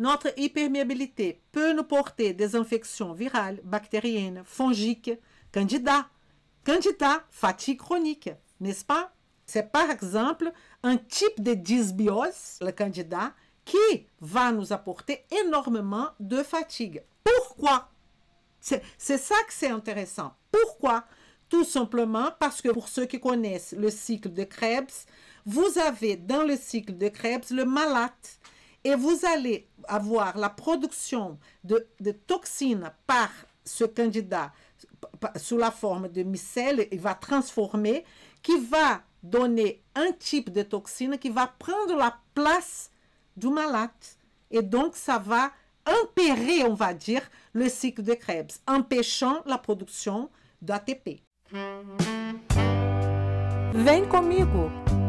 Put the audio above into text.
Notre hyperméabilité peut nous porter des infections virales, bactériennes, fongiques, candidats, candidats, fatigue chronique, n'est-ce pas? C'est par exemple un type de dysbiose, le candidat, qui va nous apporter énormément de fatigue. Pourquoi? C'est ça que c'est intéressant. Pourquoi? Tout simplement parce que pour ceux qui connaissent le cycle de Krebs, vous avez dans le cycle de Krebs le malade et vous allez avoir la production de, toxines par ce candidat sous la forme de micelles, il va transformer, qui va donner un type de toxine qui va prendre la place du malade. Et donc, ça va impérer, on va dire, le cycle de Krebs, empêchant la production d'ATP. Vem comigo!